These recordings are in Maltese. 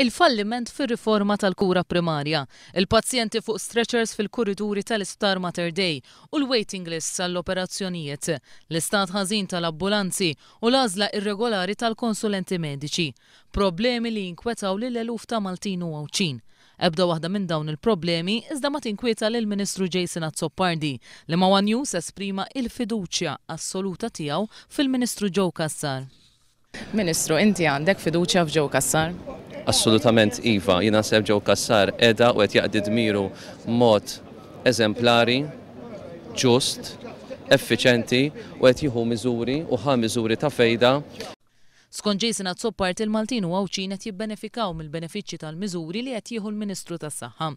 Il-falliment fir-riforma tal-kura primarja, il-pazjenti fuq stretchers fil-kurriduri tal-Isptar Mater Day u l-waiting list tal-operazzjonijiet, l-istat ħażin tal-ambulanzi u l-għażla irregolari tal-konsulenti mediċi, problemi li jinkwetaw l eluf ta' Maltin u Awċin. Ebda waħda minn dawn il-problemi iżda ma tinkwieta l ministru Jason Azzopardi li ma One News esprima il-fiduċja assoluta tiegħu fil-Ministru Joe Kassar. Ministru, inti għandek fiduċja f'ġew Kassar? assolutament Iva, jina sebġew kassar edha u għet jaqdid miru mod eżemplari, ġust, effiċenti u għet jihu miżuri u ħa miżuri ta' fejda Skont Jason soppart il-Maltin u għawċin qed jibbenefikaw mill-benefiċċji tal-miżuri li qed jieħu l-Ministru tas-Saħħa.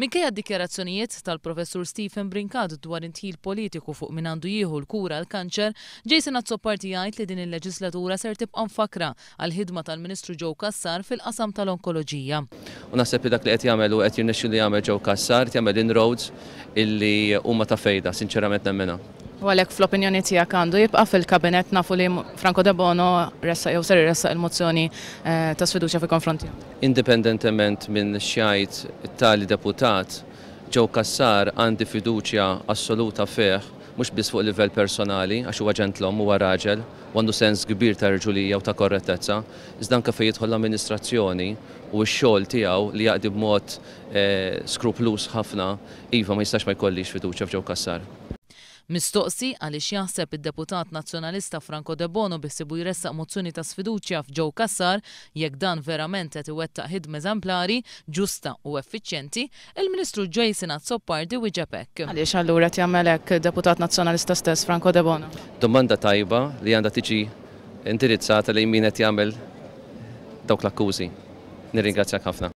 Minkej d-dikjarazzjonijiet tal-Professur Stephen Brinkad dwar intil politiku fuq min għandu jieħu l-kura l-kanċer, Jason soppart jgħid li din il-leġislatura ser tibqa' fakra għal ħidma tal-Ministru Ġew Kassar fil-qasam tal-onkoloġija. U naħseb li dak li qed jagħmel u qed li jagħmel Ġew Kassar, jagħmel inroads illi huma ta' fejda, sinċerament nemmena. U għalek fl-opinjoni tijak għandu jibqa fil-kabinet nafu li Franco De Bono ressa jew ser ressa il-mozzjoni eh, ta' sfiduċa fi konfronti. Independentement minn xjajt tali deputat, ġew Kassar għandi fiduċja assoluta feħ, mhux biss fuq livell personali, għax huwa ġentlom huwa raġel, għandu sens kbir ta' rġulija u ta' korrettezza, iżda anke fejn jidħol l-amministrazzjoni u x-xogħol tiegħu li jaqdi b'mod eh, skruplus ħafna, iva ma jistax ma jkollix fiduċja f'ġew Kassar. Mistoqsi għaliex jaħseb id-deputat nazzjonalista Franco De Bono bissibu jressaq mozzuni ta' sfiduċja f'Ġew Kassar jekk dan verament qed iwettaq ħidma eżemplari, ġusta u effiċjenti, il-Ministru Jason Azzopardi wieġebek. Għaliex allura jagħmel hekk deputat nazzjonalista stess Franco De Bono? Domanda tajba li għandha tiġi indirizzata li min qed jagħmel dawk l-akkużi. Nirringrazzjak ħafna.